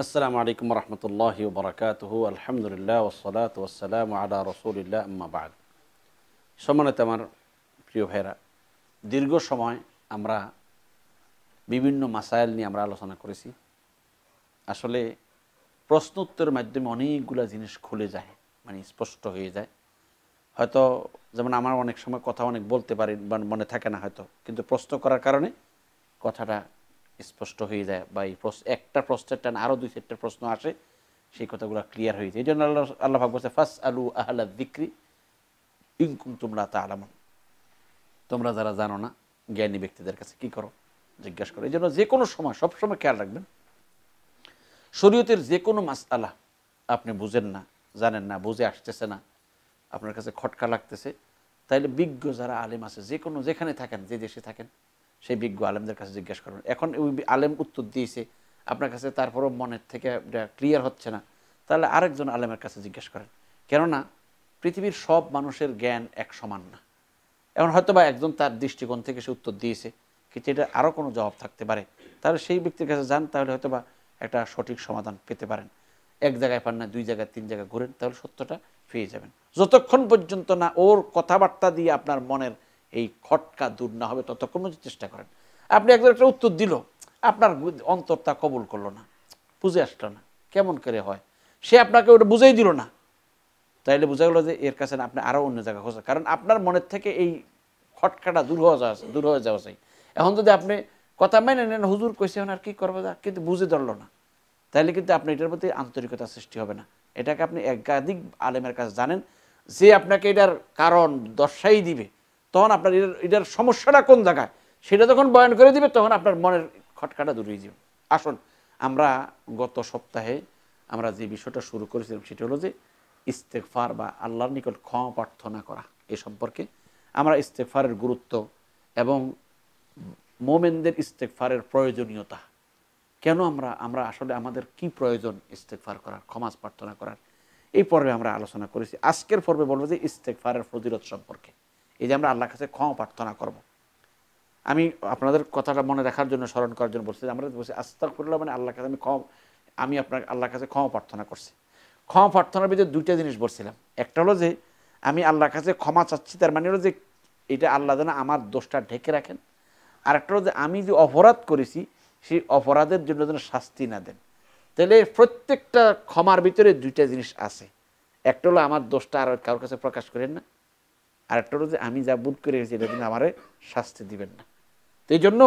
আসসালামু আলাইকুম রহমতুল্লাহ বরকাত আলহামদুলিল্লাহ ওসলাত ওসালাম আলা রসুলিল্লাহ আম্মাবাদ সম্মানিত আমার প্রিয় ভাইরা দীর্ঘ সময় আমরা বিভিন্ন মাসাইল নিয়ে আমরা আলোচনা করেছি আসলে প্রশ্নোত্তরের মাধ্যমে অনেকগুলা জিনিস খুলে যায় মানে স্পষ্ট হয়ে যায় হয়তো যেমন আমার অনেক সময় কথা অনেক বলতে পারি মনে থাকে না হয়তো কিন্তু প্রশ্ন করার কারণে কথাটা স্পষ্ট হয়ে যায় বা এই একটা প্রশ্নের টান আরও দুই চারটা প্রশ্ন আসে সেই কথাগুলো ক্লিয়ার হয়ে যায় এই জন্য আল্লাহ আল্লাহ ভাগ বলছে ফাস আলু আহ্লা দিক্রি ইনকুম তোমরা তা আলামন তোমরা যারা জানো না জ্ঞানী ব্যক্তিদের কাছে কি করো জিজ্ঞাসা করো এই জন্য যে কোনো সময় সবসময় খেয়াল রাখবেন শরীয়তের যে কোনো মাস আলা আপনি বুঝেন না জানেন না বুঝে আসতেছে না আপনার কাছে খটকা লাগতেছে তাইলে বিজ্ঞ যারা আলেম আছে যে কোনো যেখানে থাকেন যে দেশে থাকেন সেই বিজ্ঞ আলেমদের কাছে জিজ্ঞেস করবেন এখন ওই আলেম উত্তর দিয়েছে আপনার কাছে তারপরও মনের থেকে ক্লিয়ার হচ্ছে না তাহলে আরেকজন আলেমের কাছে জিজ্ঞেস করেন কেননা পৃথিবীর সব মানুষের জ্ঞান এক সমান না এখন হয়তো বা একজন তার দৃষ্টিকোণ থেকে সে উত্তর দিয়েছে কিন্তু এটা আরও কোনো জবাব থাকতে পারে তাহলে সেই ব্যক্তির কাছে যান তাহলে হয়তো বা একটা সঠিক সমাধান পেতে পারেন এক জায়গায় পান না দুই জায়গায় তিন জায়গায় ঘুরেন তাহলে সত্যটা পেয়ে যাবেন যতক্ষণ পর্যন্ত না ওর কথাবার্তা দিয়ে আপনার মনের এই খটকা দূর না হবে ততক্ষণ চেষ্টা করেন আপনি একবার একটা উত্তর দিল আপনার অন্তর তা কবুল করলো না বুঝে আসলো না কেমন করে হয় সে আপনাকে ওটা বুঝেই দিল না তাইলে বোঝা গেলো যে এর কাছে আপনি আরও অন্য জায়গায় খোঁজা কারণ আপনার মনের থেকে এই খটকাটা দূর হওয়া যাওয়া দূর হয়ে যাওয়া চাই এখন যদি আপনি কথা মেনে নেন হুজুর হন আর কি করবো কিন্তু বুঝে ধরলো না তাহলে কিন্তু আপনি এটার প্রতি আন্তরিকতা সৃষ্টি হবে না এটাকে আপনি একাধিক আলেমের কাছে জানেন যে আপনাকে এটার কারণ দর্শাই দিবে তখন আপনার এটার এটার সমস্যাটা কোন জায়গায় সেটা যখন বয়ান করে দিবে তখন আপনার মনের খটকাটা দূর হয়ে যাবে আসুন আমরা গত সপ্তাহে আমরা যে বিষয়টা শুরু করেছিলাম সেটা হলো যে ইস্তেকফার বা আল্লাহর নিকট ক্ষমা প্রার্থনা করা এ সম্পর্কে আমরা ইস্তেকফারের গুরুত্ব এবং মোমেনদের ইস্তেকফারের প্রয়োজনীয়তা কেন আমরা আমরা আসলে আমাদের কি প্রয়োজন ইস্তেকফার করার ক্ষমাস প্রার্থনা করার এই পর্বে আমরা আলোচনা করেছি আজকের পর্বে বলবো যে ইস্তেকফারের ফজিলত সম্পর্কে এই যে আমরা আল্লাহর কাছে ক্ষমা প্রার্থনা করব। আমি আপনাদের কথাটা মনে রাখার জন্য স্মরণ করার জন্য বলছি আমরা বলছি আস্তাক করলাম মানে আল্লাহর কাছে আমি ক্ষমা আমি আপনার আল্লাহর কাছে ক্ষমা প্রার্থনা করছি ক্ষমা প্রার্থনার ভিতরে দুইটা জিনিস বলছিলাম একটা হলো যে আমি আল্লাহর কাছে ক্ষমা চাচ্ছি তার মানে হলো যে এটা আল্লাহ যেন আমার দোষটা ঢেকে রাখেন আর একটা হলো যে আমি যে অপরাধ করেছি সেই অপরাধের জন্য যেন শাস্তি না দেন তাহলে প্রত্যেকটা ক্ষমার ভিতরে দুইটা জিনিস আছে একটা হলো আমার দোষটা আর কারোর কাছে প্রকাশ করেন না আর একটা যে আমি যা বুধ করে গেছি এটা কিন্তু আমার শাস্তি দিবেন না তো এই জন্য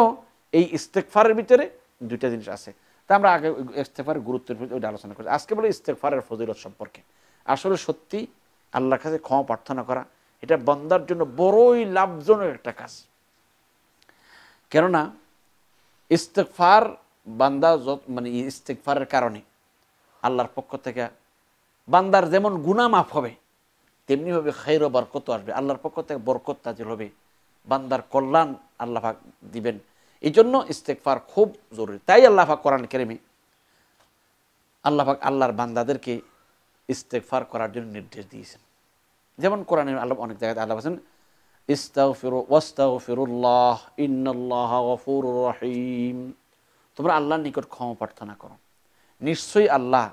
এই ইস্তেকফারের ভিতরে দুইটা জিনিস আছে তা আমরা আগে ইস্তেকফারের গুরুত্বের ওইটা আলোচনা করছি আজকে বলে ইস্তেকফারের ফজিলত সম্পর্কে আসলে সত্যি আল্লাহর কাছে ক্ষমা প্রার্থনা করা এটা বন্দার জন্য বড়ই লাভজনক একটা কাজ কেননা ইস্তেকফার বান্দা যত মানে ইস্তেকফারের কারণে আল্লাহর পক্ষ থেকে বান্দার যেমন গুনা মাফ হবে তেমনিভাবে খৈর বরকত আসবে আল্লাহর পক্ষ থেকে বরকত নাজিল হবে বান্দার কল্যাণ আল্লাহাক দিবেন এই জন্য ইস্তেকফার খুব জরুরি তাই আল্লাহাক করান কেরেমি আল্লাহাক আল্লাহর বান্দাদেরকে ইস্তেকফার করার জন্য নির্দেশ দিয়েছেন যেমন কোরআন আল্লাহ অনেক জায়গায় আল্লাহ আছেন ওয়াস্তাউ ফিরুল্লাহ ইন্নাল্লাহ গফুরুর রহিম তোমরা আল্লাহর নিকট ক্ষমা প্রার্থনা করো নিশ্চয়ই আল্লাহ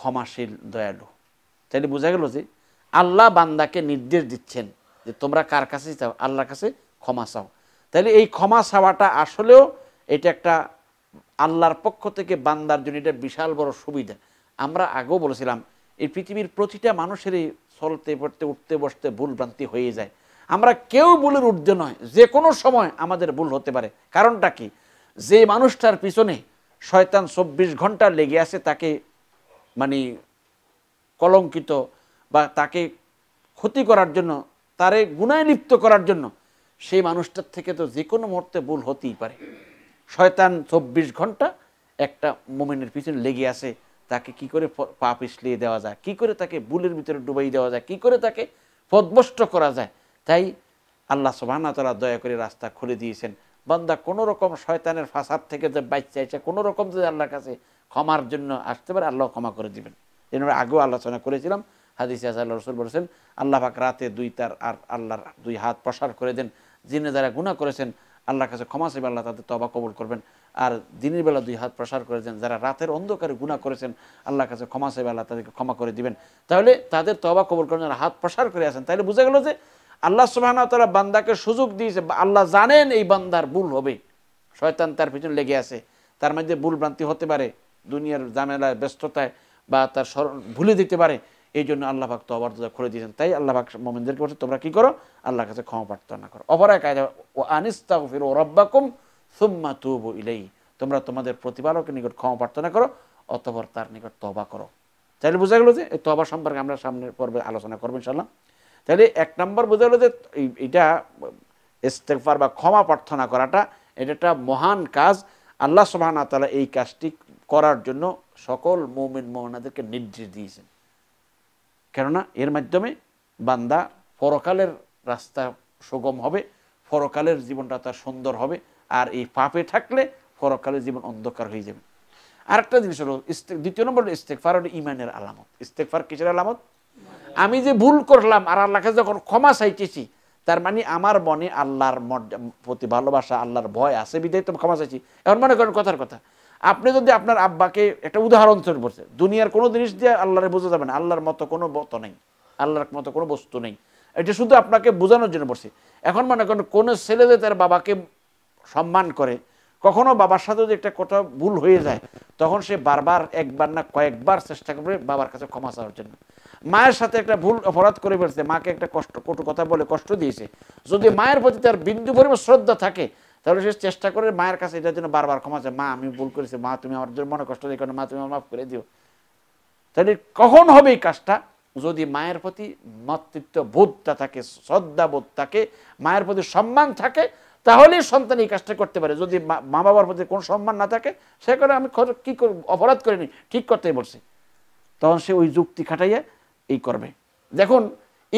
ক্ষমাশীল দয়ালু তাইলে বোঝা গেল যে আল্লাহ বান্দাকে নির্দেশ দিচ্ছেন যে তোমরা কার কাছে চাও আল্লাহর কাছে ক্ষমা চাও তাহলে এই ক্ষমা চাওয়াটা আসলেও এটা একটা আল্লাহর পক্ষ থেকে বান্দার জন্য এটা বিশাল বড় সুবিধা আমরা আগেও বলেছিলাম এই পৃথিবীর প্রতিটা মানুষেরই চলতে পড়তে উঠতে বসতে ভুলভ্রান্তি হয়ে যায় আমরা কেউ ভুলের ঊর্ধ্বে নয় যে কোনো সময় আমাদের ভুল হতে পারে কারণটা কি যে মানুষটার পিছনে শয়তান চব্বিশ ঘন্টা লেগে আছে তাকে মানে কলঙ্কিত বা তাকে ক্ষতি করার জন্য তারে গুণায় লিপ্ত করার জন্য সেই মানুষটার থেকে তো যে কোনো মুহূর্তে ভুল হতেই পারে শয়তান চব্বিশ ঘন্টা একটা মোমেনের পিছনে লেগে আছে তাকে কি করে পা পিছলিয়ে দেওয়া যায় কি করে তাকে বুলের ভিতরে ডুবাই দেওয়া যায় কি করে তাকে পদভষ্ট করা যায় তাই আল্লাহ তারা দয়া করে রাস্তা খুলে দিয়েছেন বান্দা কোনো রকম শয়তানের ফাঁসার থেকে যে বাইচ চাইছে কোনো রকম যদি আল্লাহর কাছে ক্ষমার জন্য আসতে পারে আল্লাহ ক্ষমা করে দিবেন যেন আগেও আলোচনা করেছিলাম হাদিস আল্লাহ রসুল বলেছেন আল্লাহ পাক রাতে দুই তার আর আল্লাহর দুই হাত প্রসার করে দেন যিনি যারা গুণা করেছেন আল্লাহর কাছে ক্ষমা চাইবে আল্লাহ তাদের তবা কবুল করবেন আর দিনের বেলা দুই হাত প্রসার করে দেন যারা রাতের অন্ধকারে গুণা করেছেন আল্লাহর কাছে ক্ষমা চাইবে আল্লাহ তাদেরকে ক্ষমা করে দিবেন তাহলে তাদের তবা কবুল করেন যারা হাত প্রসার করে আছেন তাহলে বুঝা গেল যে আল্লাহ তারা বান্দাকে সুযোগ দিয়েছে আল্লাহ জানেন এই বান্দার ভুল হবে শয়তান তার পিছনে লেগে আছে তার মধ্যে ভুল ভ্রান্তি হতে পারে দুনিয়ার জামেলায় ব্যস্ততায় বা তার ভুলে দিতে পারে এই জন্য আল্লাহাক তবার দরজা খুলে দিয়েছেন তাই আল্লাহাক মোমিনদেরকে বলছে তোমরা কী করো আল্লাহর কাছে ক্ষমা প্রার্থনা করো অপরায় কায়দা ও আনিস্তা ফির ও রব্বাকুম সুম্মা তুব ইলেই তোমরা তোমাদের প্রতিপালকের নিকট ক্ষমা প্রার্থনা করো অতপর তার নিকট তবা করো তাহলে বোঝা গেলো যে এই তবা সম্পর্কে আমরা সামনের পর্বে আলোচনা করবো ইনশাল্লাহ তাহলে এক নম্বর বোঝা গেলো যে এটা ইস্তেকফার বা ক্ষমা প্রার্থনা করাটা এটা একটা মহান কাজ আল্লাহ সুবাহ তালা এই কাজটি করার জন্য সকল মৌমিন মোহনাদেরকে নির্দেশ দিয়েছেন কেননা এর মাধ্যমে বান্দা পরকালের রাস্তা সুগম হবে পরকালের জীবনটা তার সুন্দর হবে আর এই পাপে থাকলে পরকালের জীবন অন্ধকার হয়ে যাবে আরেকটা জিনিস হলো দ্বিতীয় নম্বর হলো ইস্তেকফার হলো ইমানের আলামত ইস্তেকফার কিসের আলামত আমি যে ভুল করলাম আর আল্লাহকে যখন ক্ষমা চাইতেছি তার মানে আমার মনে আল্লাহর প্রতি ভালোবাসা আল্লাহর ভয় আছে বিদায় তো ক্ষমা চাইছি এখন মনে করেন কথার কথা আপনি যদি আপনার আব্বাকে একটা উদাহরণ স্বরূপ বলছে দুনিয়ার কোনো জিনিস দিয়ে আল্লাহরে বোঝা যাবে না আল্লাহর মতো কোনো মত নেই আল্লাহর মতো কোনো বস্তু নেই এটা শুধু আপনাকে বোঝানোর জন্য বলছি এখন মনে করেন কোনো ছেলে যে তার বাবাকে সম্মান করে কখনো বাবার সাথে যদি একটা কথা ভুল হয়ে যায় তখন সে বারবার একবার না কয়েকবার চেষ্টা করবে বাবার কাছে ক্ষমা চাওয়ার জন্য মায়ের সাথে একটা ভুল অপরাধ করে ফেলছে মাকে একটা কষ্ট কটু কথা বলে কষ্ট দিয়েছে যদি মায়ের প্রতি তার বিন্দু পরিমাণ শ্রদ্ধা থাকে তাহলে সে চেষ্টা করে মায়ের কাছে এটার জন্য বারবার ক্ষমা চায় মা আমি ভুল করেছি মা তুমি আমার জন্য মনে কষ্ট দিয়ে মা তুমি আমার মাফ করে দিও তাহলে কখন হবে এই কাজটা যদি মায়ের প্রতি মাতৃত্ব বোধটা থাকে শ্রদ্ধাবোধ থাকে মায়ের প্রতি সম্মান থাকে তাহলেই সন্তান এই কাজটা করতে পারে যদি মা বাবার প্রতি কোনো সম্মান না থাকে সে করে আমি কী অপরাধ করিনি ঠিক করতেই বলছি তখন সে ওই যুক্তি খাটাইয়া এই করবে দেখুন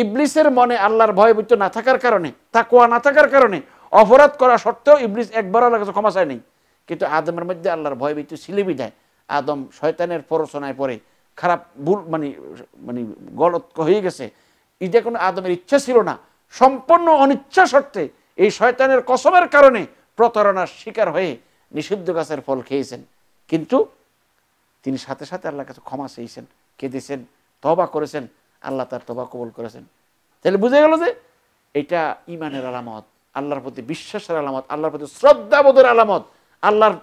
ইবলিসের মনে আল্লাহর ভয়ভীত না থাকার কারণে তাকুয়া না থাকার কারণে অপরাধ করা সত্ত্বেও ইবলিস একবার আল্লাহর কাছে ক্ষমা চায়নি কিন্তু আদমের মধ্যে আল্লাহর ভয় ভীতি সিলেবি দেয় আদম শয়তানের প্ররোচনায় পরে খারাপ ভুল মানে মানে গলত হয়ে গেছে এটা কোনো আদমের ইচ্ছা ছিল না সম্পূর্ণ অনিচ্ছা সত্ত্বে এই শয়তানের কসমের কারণে প্রতারণার শিকার হয়ে নিষিদ্ধ গাছের ফল খেয়েছেন কিন্তু তিনি সাথে সাথে আল্লাহ কাছে ক্ষমা চেয়েছেন কেঁদেছেন তবা করেছেন আল্লাহ তার তবা কবল করেছেন তাহলে বুঝে গেল যে এটা ইমানের আলামত আল্লাহর প্রতি বিশ্বাসের আলামত আল্লাহর প্রতি শ্রদ্ধাবোধের আলামত আল্লাহর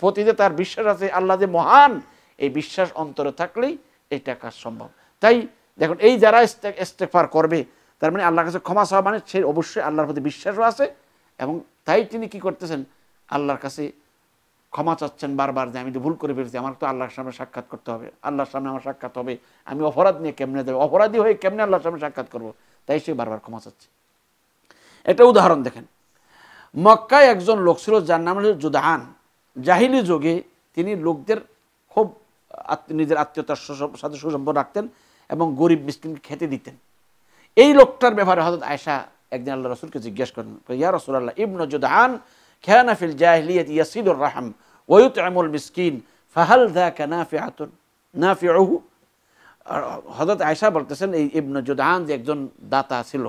প্রতি যে তার বিশ্বাস আছে আল্লাহ যে মহান এই বিশ্বাস অন্তরে থাকলেই এটা কাজ সম্ভব তাই দেখুন এই যারা ইস্তেফার করবে তার মানে আল্লাহর কাছে ক্ষমা সাহা মানে সে অবশ্যই আল্লাহর প্রতি বিশ্বাসও আছে এবং তাই তিনি কি করতেছেন আল্লাহর কাছে ক্ষমা চাচ্ছেন বারবার যে আমি তো ভুল করে ফেলছি আমার তো আল্লাহর সামনে সাক্ষাৎ করতে হবে আল্লাহর সামনে আমার সাক্ষাৎ হবে আমি অপরাধ নিয়ে কেমনে দেবো অপরাধী হয়ে কেমনে আল্লাহর সামনে সাক্ষাৎ করবো তাই সে বারবার ক্ষমা চাচ্ছে এটা উদাহরণ দেখেন মক্কায় একজন লোক ছিল যার নাম হল জুদাহান জাহিলি যোগে তিনি লোকদের খুব নিজের আত্মীয়তার সাথে সুসম্পর্ক রাখতেন এবং গরিব মিসকিনকে খেতে দিতেন এই লোকটার ব্যাপারে হজরত আয়সা একদিন আল্লাহ রসুলকে জিজ্ঞেস করেন ইয়া রসুল আল্লাহ ইবন জুদাহান খেয়ানাফিল জাহলিয়ত ইয়াসিদুর রাহম ওয়ুত আমুল মিসকিন ফাহাল দা কানাফি আতুন নাফি হজরত আয়সা বলতেছেন এই ইবন জুদাহান যে একজন দাতা ছিল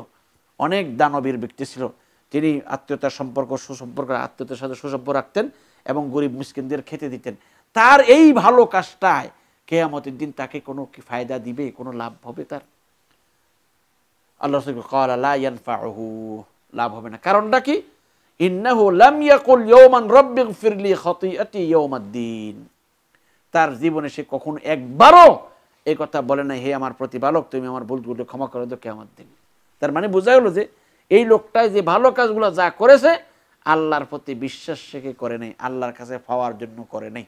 অনেক দানবীর ব্যক্তি ছিল তিনি আত্মীয়তার সম্পর্ক সুসম্পর্ক আত্মীয়তার সাথে সুসম্পর্ক রাখতেন এবং গরিব মুসকিনদের খেতে দিতেন তার এই ভালো কাজটায় কেয়ামতের দিন তাকে কোনো কি ফায়দা দিবে কোনো লাভ হবে তার আল্লাহ কল আল্লাহু লাভ হবে না কারণটা কি ইন্নাহু লাম ইয়াকুল ইয়ামান রাব্বিগ ফিরলি খতিয়াতি ইয়াউমাদ্দিন তার জীবনে সে কখন একবারও এই কথা বলে না হে আমার প্রতিপালক তুমি আমার ভুলগুলো ক্ষমা করে দাও কেয়ামত দিন তার মানে বোঝা গেল যে এই লোকটা যে ভালো কাজগুলো যা করেছে আল্লাহর প্রতি বিশ্বাস রেখে করে নেই আল্লাহর কাছে পাওয়ার জন্য করে নেই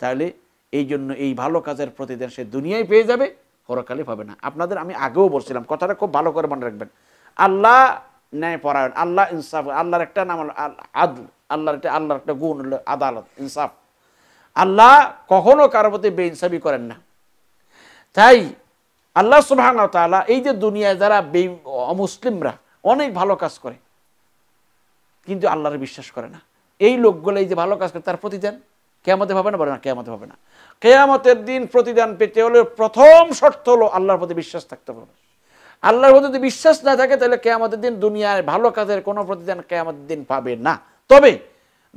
তাহলে এই জন্য এই ভালো কাজের প্রতিদিন সে দুনিয়ায় পেয়ে যাবে হরকালে পাবে না আপনাদের আমি আগেও বলছিলাম কথাটা খুব ভালো করে মনে রাখবেন আল্লাহ ন্যায় পরায়ণ আল্লাহ ইনসাফ আল্লাহর একটা নাম আদল আল্লাহর একটা আল্লাহর একটা গুণ হলো আদালত ইনসাফ আল্লাহ কখনো কারোর প্রতি বেইনসাফি করেন না তাই আল্লাহ সুবাহ তালা এই যে দুনিয়ায় যারা বে অমুসলিমরা অনেক ভালো কাজ করে কিন্তু আল্লাহর বিশ্বাস করে না এই লোকগুলো এই যে ভালো কাজ করে তার প্রতিদান কেয়ামতে হবে না বলে না কেয়ামতে হবে না কেয়ামতের দিন প্রতিদান পেতে হলে প্রথম শর্ত হলো আল্লাহর প্রতি বিশ্বাস থাকতে হবে আল্লাহর প্রতি যদি বিশ্বাস না থাকে তাহলে কেয়ামতের দিন দুনিয়ায় ভালো কাজের কোনো প্রতিদান কেয়ামতের দিন পাবে না তবে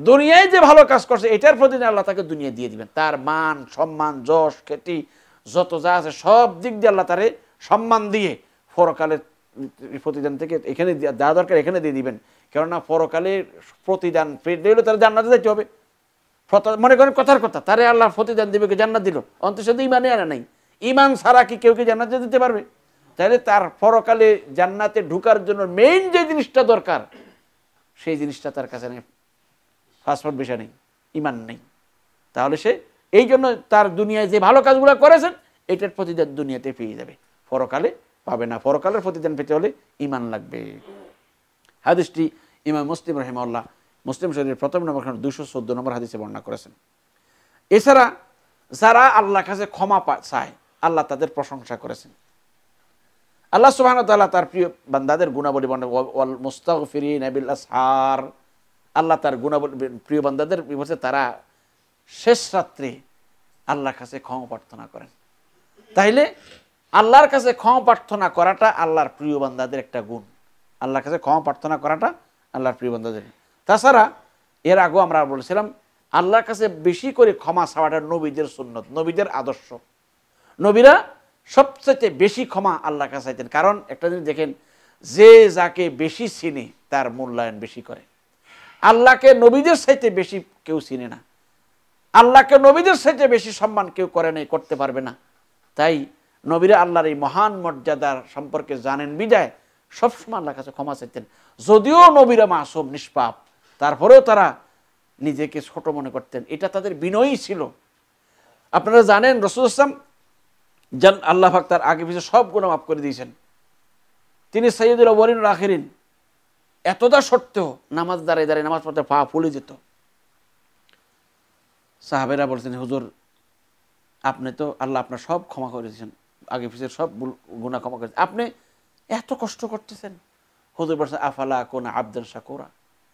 দুনিয়ায় যে ভালো কাজ করছে এটার প্রতিদিন আল্লাহ তাকে দুনিয়া দিয়ে দিবেন তার মান সম্মান যশ খেটি যত যা আছে সব দিক দিয়ে আল্লাহ তারে সম্মান দিয়ে পরকালের প্রতিদান থেকে এখানে যা দরকার এখানে দিয়ে দিবেন কেননা পরকালে প্রতিদান পেলে তারা জান্নাতে যাইতে হবে মনে করেন কথার কথা তারে আল্লাহ প্রতিদান দিবে কে জান্নাত দিল অন্তর ইমানে আনা নাই ইমান ছাড়া কি কেউ কি জান্নাতে দিতে পারবে তাহলে তার পরকালে জান্নাতে ঢুকার জন্য মেইন যে জিনিসটা দরকার সেই জিনিসটা তার কাছে নেই পাসপোর্ট বিষয় নেই ইমান নেই তাহলে সে এই জন্য তার দুনিয়ায় যে ভালো কাজগুলো করেছেন এটার প্রতিদান দুনিয়াতে পেয়ে যাবে পরকালে পাবে না পরকালের প্রতিদান পেতে হলে ইমান লাগবে হাদিসটি ইমাম মুসলিম রহেমাল্লাহ মুসলিম শরীরের প্রথম নম্বর দুশো চোদ্দ নম্বর হাদিসে বর্ণনা করেছেন এছাড়া যারা আল্লাহ কাছে ক্ষমা চায় আল্লাহ তাদের প্রশংসা করেছেন আল্লাহ সুবাহ তাল্লাহ তার প্রিয় বান্দাদের গুণাবলী বর্ণনা মুস্তাক ফিরিন সার আল্লাহ তার গুণাবলী প্রিয় বান্দাদের বিভাগে তারা শেষ রাত্রে আল্লাহর কাছে ক্ষমা প্রার্থনা করেন তাইলে আল্লাহর কাছে ক্ষমা প্রার্থনা করাটা আল্লাহর প্রিয় বান্দাদের একটা গুণ আল্লাহর কাছে ক্ষমা প্রার্থনা করাটা আল্লাহর প্রিয় বান্দাদের তাছাড়া এর আগেও আমরা বলেছিলাম আল্লাহর কাছে বেশি করে ক্ষমা চাওয়াটা নবীদের সুন্নত নবীদের আদর্শ নবীরা সবচেয়ে বেশি ক্ষমা আল্লাহ কাছে চাইতেন কারণ একটা জিনিস দেখেন যে যাকে বেশি চিনে তার মূল্যায়ন বেশি করে আল্লাহকে নবীদের চাইতে বেশি কেউ চিনে না আল্লাহকে নবীদের সাথে বেশি সম্মান কেউ করে নাই করতে পারবে না তাই নবীরা আল্লাহর এই মহান মর্যাদার সম্পর্কে জানেন বিজয় সবসময় আল্লাহর কাছে ক্ষমা চাইতেন যদিও নবীরা মাসুম নিষ্পাপ তারপরেও তারা নিজেকে ছোট মনে করতেন এটা তাদের বিনয়ী ছিল আপনারা জানেন রসুল ইসলাম যান আল্লাহ ভাক তার আগে পিছিয়ে সব গুণ মাফ করে দিয়েছেন তিনি সৈয়দুল্লাহ বরিন রাখেরিন এতটা সত্ত্বেও নামাজ দাঁড়িয়ে দাঁড়িয়ে নামাজ পড়তে পা ফুলে যেত সাহাবেরা বলছেন হুজুর আপনি তো আল্লাহ আপনার সব ক্ষমা করেছেন আগে পিছের সব গুণা ক্ষমা করেছেন আপনি এত কষ্ট করতেছেন হুজুর বলছেন আফালা কোন আব্দান শাকুরা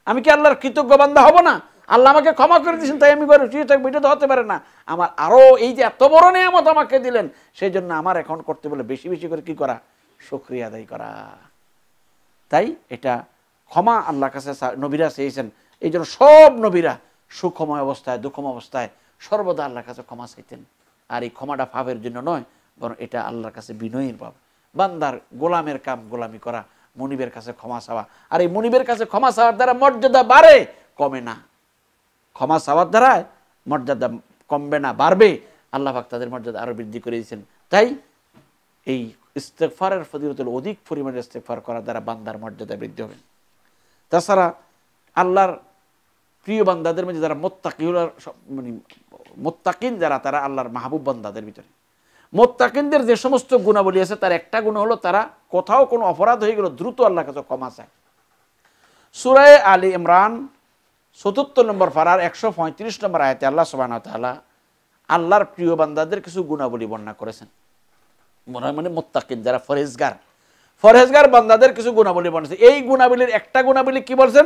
আমি কি আল্লাহর কৃতজ্ঞ বান্ধা হবো না আল্লাহ আমাকে ক্ষমা করে দিয়েছেন তাই আমি ঘরে শুয়ে থাকবো এটা তো হতে পারে না আমার আরও এই যে এত বড় নিয়ামত আমাকে দিলেন সেই জন্য আমার এখন করতে বলে বেশি বেশি করে কি করা শুক্রিয়া আদায় করা তাই এটা ক্ষমা আল্লাহর কাছে নবীরা চেয়েছেন এই জন্য সব নবীরা সুক্ষময় অবস্থায় দুঃখম অবস্থায় সর্বদা আল্লাহর কাছে ক্ষমা চাইতেন আর এই ক্ষমাটা পাপের জন্য নয় বরং এটা আল্লাহর কাছে বিনয়ের পাপ বান্দার গোলামের কাম গোলামি করা মনিবের কাছে ক্ষমা চাওয়া আর এই মনিবের কাছে ক্ষমা চাওয়ার দ্বারা মর্যাদা বাড়ে কমে না ক্ষমা চাওয়ার দ্বারা মর্যাদা কমবে না বাড়বে আল্লাহ ভাগ তাদের মর্যাদা আরও বৃদ্ধি করে দিয়েছেন তাই এই ইস্তেকফারের ফজিলতুল অধিক পরিমাণে ইস্তেকফার করার দ্বারা বান্দার মর্যাদা বৃদ্ধি হবে তাছাড়া আল্লাহর প্রিয় বান্দাদের মধ্যে যারা মোত্তাকিউরা মানে মোত্তাকিন যারা তারা আল্লাহর মাহবুব বান্দাদের ভিতরে মোত্তাকিনদের যে সমস্ত গুণাবলী আছে তার একটা গুণ হলো তারা কোথাও কোনো অপরাধ হয়ে গেল দ্রুত আল্লাহ কাছে ক্ষমা চায় সুরায় আলী ইমরান চতুর্থ নম্বর ফারার একশো পঁয়ত্রিশ নম্বর আয়তে আল্লাহ সুবাহ তালা আল্লাহর প্রিয় বান্দাদের কিছু গুণাবলী বর্ণনা করেছেন মনে হয় মানে মোত্তাকিন যারা ফরেজগার ফরেজগার বান্দাদের কিছু গুণাবলী বর্ণনা এই গুণাবলীর একটা গুণাবলী কি বলছেন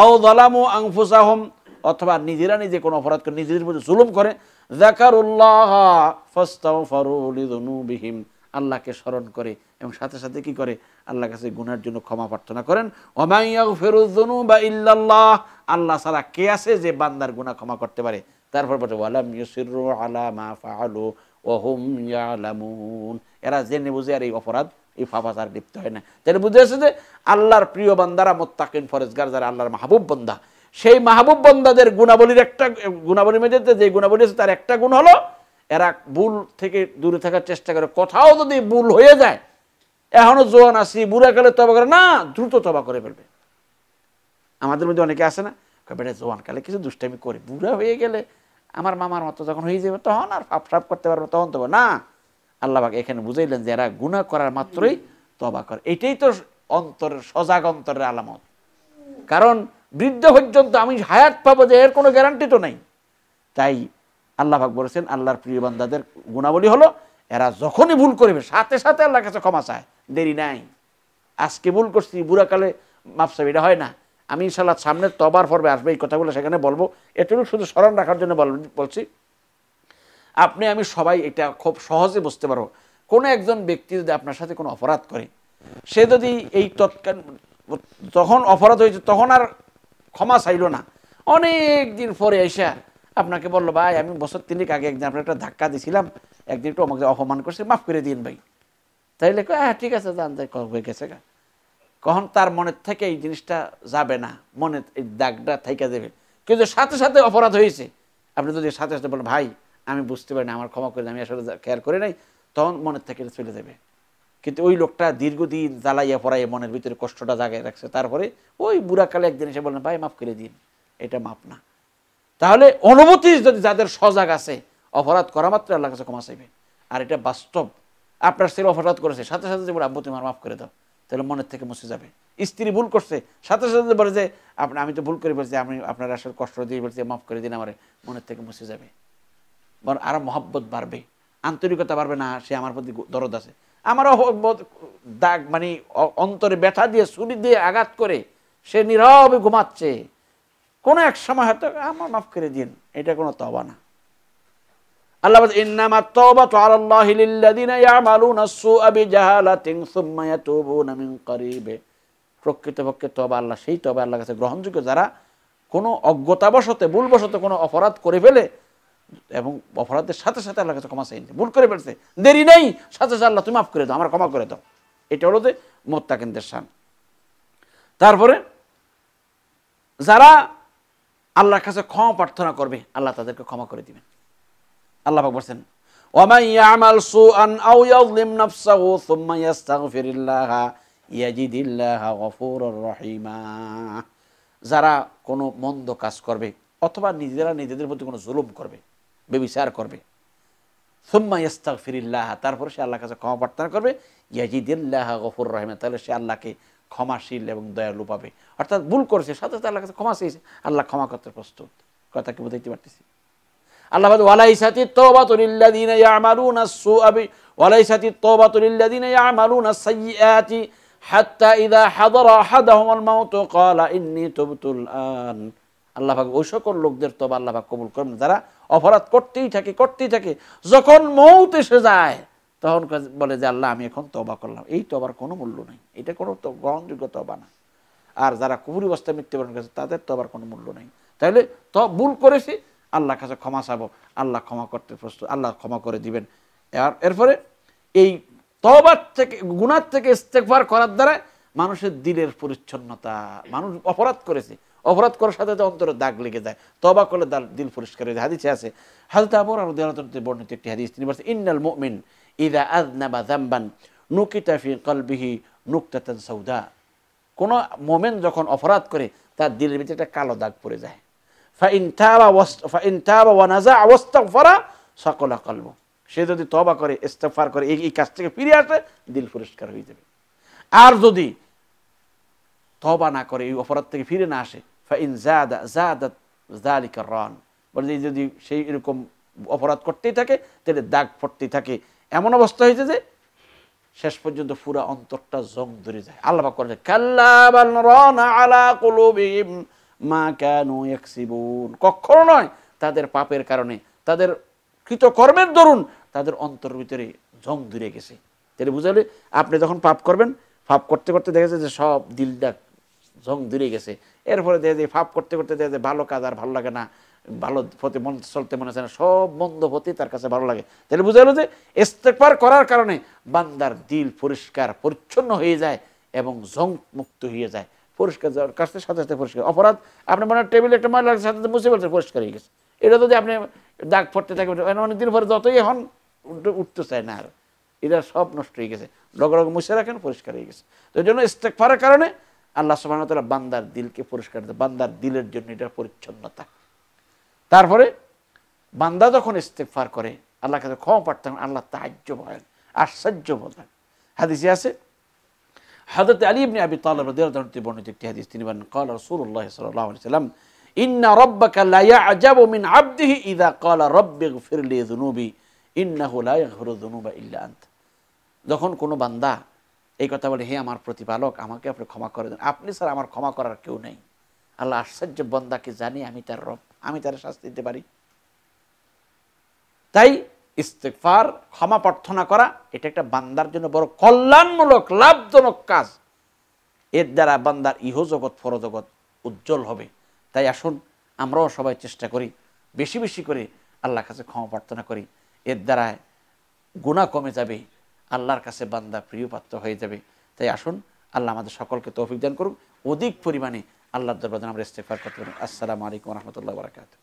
আও দলামু আংফুসাহম অথবা নিজেরা নিজে কোনো অপরাধ করে নিজেদের মধ্যে জুলুম করে জাকারুল্লাহ উল্লাহ আল্লাহকে স্মরণ করে এবং সাথে সাথে কি করে আল্লাহ কাছে গুনার জন্য ক্ষমা প্রার্থনা করেন ওমাইয়াউ ফেরুদ্দনু বা ইল্লাল্লাহ আল্লাহ সারা কে আছে যে বান্দার গুণা ক্ষমা করতে পারে তারপর বলছে ওয়ালাম ইউসিরু আলা মা ফাআলু ওহুম ইয়ালামুন এরা জেনে বুঝে আর এই অপরাধ এই ফাফাচার লিপ্ত হয় না তাহলে বুঝে আসে যে আল্লাহর প্রিয় বান্দারা মোত্তাকিন ফরেজগার যারা আল্লাহর মাহবুব বন্দা সেই মাহবুব বন্দাদের গুণাবলীর একটা গুণাবলীর মেজেতে যে গুণাবলী আছে তার একটা গুণ হলো এরা ভুল থেকে দূরে থাকার চেষ্টা করে কোথাও যদি ভুল হয়ে যায় এখনও জোয়ান আসি বুড়া কালে তবা করে না দ্রুত তবা করে ফেলবে আমাদের মধ্যে অনেকে আছে না বেটা জোয়ান কালে কিছু দুষ্টামি করে বুড়া হয়ে গেলে আমার মামার মতো যখন হয়ে যাবে তখন আর ফাপ ফাপ করতে পারবো তখন তবে না আল্লাহবাক এখানে বুঝাইলেন যে এরা গুণা করার মাত্রই তবা করে এটাই তো অন্তর সজাগ অন্তরের আলামত কারণ বৃদ্ধ পর্যন্ত আমি হায়াত পাবো যে এর কোনো গ্যারান্টি তো নাই তাই আল্লাহবাক বলেছেন আল্লাহর প্রিয় বান্দাদের গুণাবলী হলো এরা যখনই ভুল করবে সাথে সাথে আল্লাহর কাছে ক্ষমা চায় দেরি নাই আজকে ভুল করছি বুড়াকালে মাপসাবি এটা হয় না আমি ইনশাল্লাহ সামনে তবার পর্বে আসবে এই কথাগুলো সেখানে বলবো এটুকু শুধু স্মরণ রাখার জন্য বলছি আপনি আমি সবাই এটা খুব সহজে বুঝতে পারবো কোনো একজন ব্যক্তি যদি আপনার সাথে কোনো অপরাধ করে সে যদি এই তৎকাল যখন অপরাধ হয়েছে তখন আর ক্ষমা চাইল না অনেক দিন পরে এসে আপনাকে বললো ভাই আমি বছর তিনিক আগে একদিন আপনার একটা ধাক্কা দিয়েছিলাম একদিন একটু আমাকে অপমান করছে মাফ করে দিন ভাই তাইলে হ্যাঁ ঠিক আছে জান যাই হয়ে গেছে গা কখন তার মনের থেকে এই জিনিসটা যাবে না মনে এই দাগটা থাইকা দেবে কিন্তু সাথে সাথে অপরাধ হয়েছে আপনি যদি সাথে সাথে বলেন ভাই আমি বুঝতে পারি না আমার ক্ষমা করে আমি আসলে খেয়াল করে নাই তখন মনের থেকে চলে যাবে কিন্তু ওই লোকটা দীর্ঘদিন জ্বালাইয়া পড়াইয়া মনের ভিতরে কষ্টটা জাগায় রাখছে তারপরে ওই বুড়াকালে একদিন এসে বলেন ভাই মাফ করে দিন এটা মাপ না তাহলে অনুভূতি যদি যাদের সজাগ আছে অপরাধ করা মাত্র আল্লাহ কাছে ক্ষমা চাইবে আর এটা বাস্তব আপনার স্ত্রী অপরাধ করেছে সাথে সাথে যে বলে আব্বু তোমার মাফ করে দাও তাহলে মনের থেকে মুছে যাবে স্ত্রী ভুল করছে সাথে সাথে বলে যে আপনি আমি তো ভুল করে বলছি আমি আপনার আসলে কষ্ট দিয়ে বলছি মাফ করে দিন আমার মনের থেকে মুছে যাবে বরং আরও মহব্বত বাড়বে আন্তরিকতা বাড়বে না সে আমার প্রতি দরদ আছে আমারও দাগ মানে অন্তরে ব্যথা দিয়ে সুরি দিয়ে আঘাত করে সে নীরবে ঘুমাচ্ছে কোনো এক সময় হয়তো আমার মাফ করে দিন এটা কোনো তবা না আল্লাহ প্রকৃতপক্ষে তবা আল্লাহ সেই তবা আল্লাহর কাছে গ্রহণযোগ্য যারা কোনো অজ্ঞতাবশতে ভুলবশত কোনো অপরাধ করে ফেলে এবং অপরাধের সাথে সাথে আল্লাহ কাছে ক্ষমা চাইছে ভুল করে ফেলছে দেরি নেই সাথে সাথে আল্লাহ তুমি মাফ করে দাও আমার ক্ষমা করে দাও এটা হলো যে কেন্দ্রের সান তারপরে যারা আল্লাহর কাছে ক্ষমা প্রার্থনা করবে আল্লাহ তাদেরকে ক্ষমা করে দিবেন আল্লাহ বলছেন যারা কোনো মন্দ কাজ করবে অথবা নিজেরা নিজেদের প্রতি কোনো জুলুম করবে বেবিচার করবে সোম্মা ইস্তাক ফিরিল্লাহ তারপরে সে আল্লাহ কাছে ক্ষমা প্রার্থনা করবে ইয়াজিদুল্লাহ গফুর রহমান তাহলে সে আল্লাহকে ক্ষমাশীল এবং দয়ালু পাবে অর্থাৎ ভুল করেছে সাথে সাথে আল্লাহ কাছে ক্ষমা চেয়েছে আল্লাহ ক্ষমা করতে প্রস্তুত কথা কি বুঝাইতে পারতেছি আল্লাহ আল্লাহ ওই সকল লোকদের তওবা আল্লাহ কবুল করবেন যারা অপরাধ করতেই থাকে করতেই থাকে যখন মৌত এসে যায় তখন বলে যে আল্লাহ আমি এখন তবা করলাম এই তবার কোনো মূল্য নেই এটা কোনো তো গ্রহণযোগ্য তবা না আর যারা কুবুরি অবস্থায় মৃত্যুবরণ করেছে তাদের তবার কোনো মূল্য নেই তাহলে ত ভুল করেছি আল্লাহর কাছে ক্ষমা চাব আল্লাহ ক্ষমা করতে প্রস্তুত আল্লাহ ক্ষমা করে দিবেন আর এরপরে এই তবার থেকে গুণার থেকে ইস্তেকবার করার দ্বারা মানুষের দিলের পরিচ্ছন্নতা মানুষ অপরাধ করেছে অপরাধ করার সাথে অন্তরে দাগ লেগে যায় তবা করলে তার দিল পরিষ্কার হয়ে হাদিসে আছে হাজরত আবর আলুদ্দাহতে বর্ণিত একটি হাদিস তিনি বলছেন ইন্নাল মুমিন ইদা আজনাবা জাম্বান নুকিতা ফি কলবিহি নুকতাতান সৌদা কোন মোমেন যখন অপরাধ করে তার দিলের ভিতরে একটা কালো দাগ পড়ে যায় সকলা কলব সে যদি তবা করে ইস্তফার করে এই কাজ থেকে ফিরে আসে দিল পরিষ্কার হয়ে যাবে আর যদি তবা না করে এই অপরাধ থেকে ফিরে না আসে ফাইন জাদা জাদা জালিকা রান বলে যদি সেই এরকম অপরাধ করতেই থাকে তাহলে দাগ পড়তেই থাকে এমন অবস্থা হয়েছে যে শেষ পর্যন্ত পুরো অন্তরটা জং ধরে যায় আল্লাহ করেছে মা কেন কখনো নয় তাদের পাপের কারণে তাদের কৃতকর্মের দরুন তাদের অন্তর ভিতরে জং ধরে গেছে তাহলে বুঝালে আপনি যখন পাপ করবেন পাপ করতে করতে দেখেছে যে সব দিলটা ঝং দূরে গেছে এরপরে দেখা যায় ফাপ করতে করতে দেখা যায় ভালো কাজ আর ভালো লাগে না ভালো পথে মন চলতে মনে চায় না সব মন্দ পথে তার কাছে ভালো লাগে তাহলে বোঝা যে ইস্তেকবার করার কারণে বান্দার দিল পরিষ্কার পরিচ্ছন্ন হয়ে যায় এবং ঝং মুক্ত হয়ে যায় পরিষ্কার যাওয়ার কাছে সাথে সাথে পরিষ্কার অপরাধ আপনি মনে হয় টেবিলে একটা ময়লা সাথে সাথে মুছে ফেলছে পরিষ্কার হয়ে গেছে এটা যদি আপনি দাগ পড়তে মানে অনেক অনেকদিন পরে যতই হন উঠতে চায় না আর এটা সব নষ্ট হয়ে গেছে লগলগ মুছে রাখেন পরিষ্কার হয়ে গেছে তো এই জন্য ইস্তেকফারের কারণে আল্লাহ সুবাহতলা বান্দার দিলকে পরিষ্কার বান্দার দিলের জন্য এটা পরিচ্ছন্নতা তারপরে বান্দা যখন ইস্তেফার করে আল্লাহ কাছে ক্ষমা পাঠান আল্লাহ তাহাজ্য বলেন আশ্চর্য বলেন হাদিসে আছে হজরত আলী ইবনে আবি তালেব দেহরণটি বর্ণিত একটি হাদিস তিনি বলেন কল রসুল্লাহ সাল্লাহ সাল্লাম ইন্না রব্বাকা লায়া আজাব মিন আবদিহি ইদা কলা রব্বে ফিরলি জুনুবি ইন্না হুলা ইল্লা আন্ত যখন কোনো বান্দা এই কথা বলে হে আমার প্রতিপালক আমাকে আপনি ক্ষমা করে দেন আপনি স্যার আমার ক্ষমা করার কেউ নেই আল্লাহ আশ্চর্য বন্দাকে জানি আমি তার রব আমি তার শাস্তি দিতে পারি তাই ইস্তেফার ক্ষমা প্রার্থনা করা এটা একটা বান্দার জন্য বড় কল্যাণমূলক লাভজনক কাজ এর দ্বারা বান্দার ইহজগৎ ফরজগৎ উজ্জ্বল হবে তাই আসুন আমরাও সবাই চেষ্টা করি বেশি বেশি করে আল্লাহ কাছে ক্ষমা প্রার্থনা করি এর দ্বারা গুণা কমে যাবে আল্লাহর কাছে বান্দা প্রিয় পাত্র হয়ে যাবে তাই আসুন আল্লাহ আমাদের সকলকে তৌফিক দান করুন অধিক পরিমাণে আল্লাহ দরবাদ আমরা ইস্তেফার করতে পারেন আসসালামু আলাইকুম রহমতুল্লাহ বরাকাতু